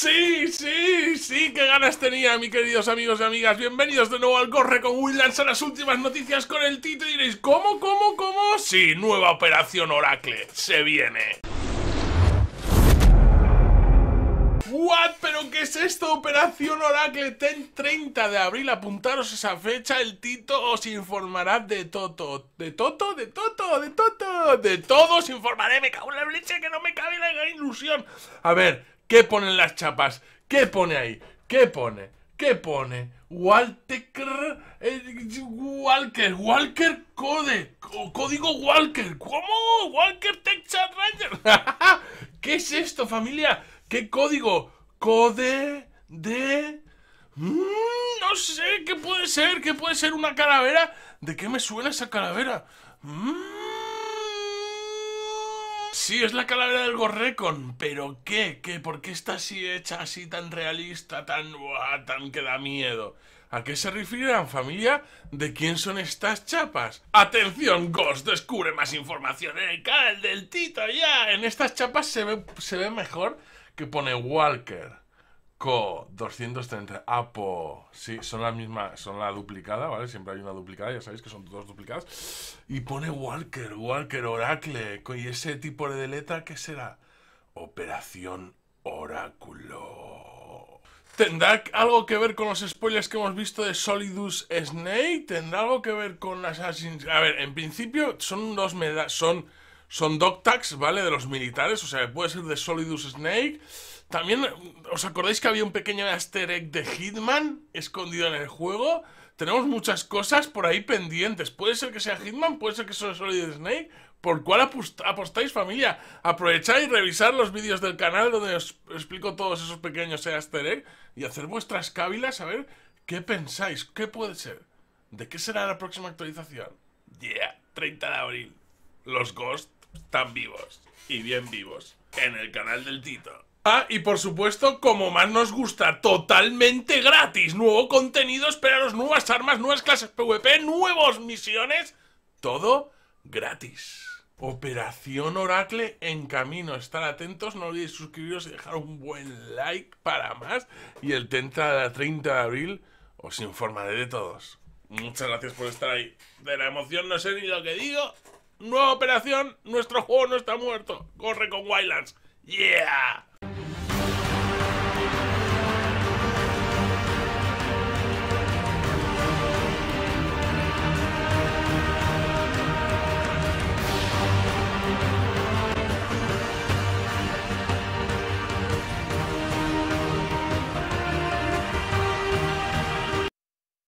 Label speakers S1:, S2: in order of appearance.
S1: Sí, sí, sí, qué ganas tenía, mis queridos amigos y amigas. Bienvenidos de nuevo al Corre con Will! a las últimas noticias con el Tito. Y diréis, ¿cómo, cómo, cómo? Sí, nueva operación Oracle. Se viene. ¿What? ¿Pero qué es esto? Operación Oracle Ten 30 de abril. Apuntaros esa fecha. El Tito os informará de todo. ¿De todo? ¿De todo? ¿De todo? De todo os informaré. Me cago en la leche que no me cabe la ilusión. A ver, ¿Qué ponen las chapas? ¿Qué pone ahí? ¿Qué pone? ¿Qué pone? Walter. Eh, Walker. Walker Code. Código Walker. ¿Cómo? Walker Tech Ranger. ¿Qué es esto, familia? ¿Qué código? Code de. Mm, no sé, ¿qué puede ser? ¿Qué puede ser una calavera? ¿De qué me suena esa calavera? Mm. Sí, es la calavera del Gorrecon, pero ¿qué? ¿Qué? ¿Por qué está así hecha, así tan realista, tan... Uah, tan que da miedo? ¿A qué se refieren, familia? ¿De quién son estas chapas? ¡Atención, Ghost! Descubre más información en eh, el canal del Tito ya. En estas chapas se ve, se ve mejor que pone Walker. Co 230 Apo. Sí, son la misma, son la duplicada, ¿vale? Siempre hay una duplicada, ya sabéis que son dos duplicadas. Y pone Walker, Walker, Oracle. ¿Y ese tipo de letra qué será? Operación Oráculo. ¿Tendrá algo que ver con los spoilers que hemos visto de Solidus Snake? ¿Tendrá algo que ver con Assassin's A ver, en principio son dos medallas. Son son dog ¿vale? De los militares, o sea, puede ser de Solidus Snake. También, ¿os acordáis que había un pequeño easter egg de Hitman escondido en el juego? Tenemos muchas cosas por ahí pendientes. Puede ser que sea Hitman, puede ser que sea Solidus Snake. ¿Por cuál apostáis, familia? Aprovechad y revisar los vídeos del canal donde os explico todos esos pequeños easter egg y hacer vuestras cábilas a ver qué pensáis, qué puede ser. ¿De qué será la próxima actualización? Yeah, 30 de abril. Los Ghosts están vivos y bien vivos en el canal del Tito. Ah, y por supuesto, como más nos gusta, totalmente gratis, nuevo contenido, esperaros nuevas armas, nuevas clases PvP, nuevos misiones, todo gratis. Operación Oracle en camino. Estar atentos, no olvidéis suscribiros y dejar un buen like para más. Y el 30, 30 de abril os informaré de todos. Muchas gracias por estar ahí. De la emoción no sé ni lo que digo nueva operación, nuestro juego no está muerto. Corre con Wildlands. Yeah.